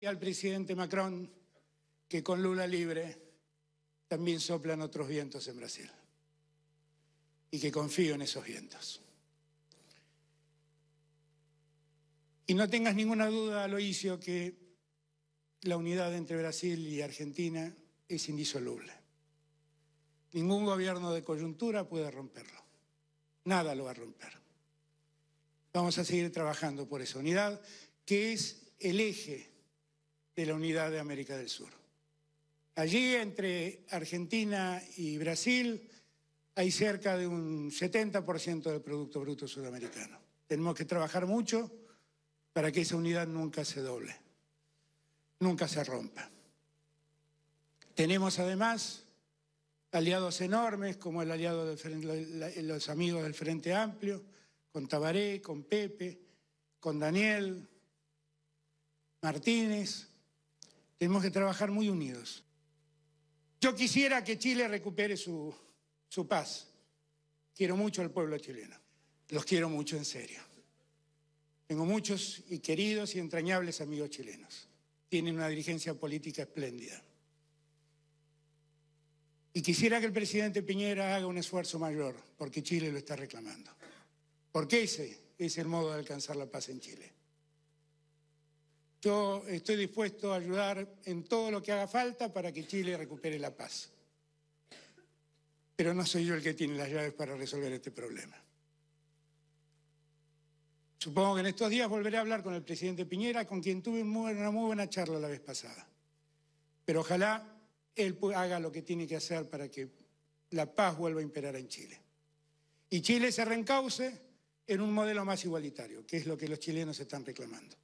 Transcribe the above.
Y al presidente Macron que con Lula libre también soplan otros vientos en Brasil y que confío en esos vientos. Y no tengas ninguna duda, Aloisio, que la unidad entre Brasil y Argentina es indisoluble. Ningún gobierno de coyuntura puede romperlo. Nada lo va a romper. Vamos a seguir trabajando por esa unidad, que es el eje de la unidad de América del Sur. Allí, entre Argentina y Brasil, hay cerca de un 70% del Producto Bruto Sudamericano. Tenemos que trabajar mucho para que esa unidad nunca se doble, nunca se rompa. Tenemos además aliados enormes como el aliado de los amigos del Frente Amplio, con Tabaré, con Pepe, con Daniel Martínez, tenemos que trabajar muy unidos. Yo quisiera que Chile recupere su, su paz. Quiero mucho al pueblo chileno. Los quiero mucho en serio. Tengo muchos y queridos y entrañables amigos chilenos. Tienen una dirigencia política espléndida. Y quisiera que el presidente Piñera haga un esfuerzo mayor, porque Chile lo está reclamando. Porque ese es el modo de alcanzar la paz en Chile. Yo estoy dispuesto a ayudar en todo lo que haga falta para que Chile recupere la paz. Pero no soy yo el que tiene las llaves para resolver este problema. Supongo que en estos días volveré a hablar con el presidente Piñera, con quien tuve una muy buena charla la vez pasada. Pero ojalá él haga lo que tiene que hacer para que la paz vuelva a imperar en Chile. Y Chile se reencauce en un modelo más igualitario, que es lo que los chilenos están reclamando.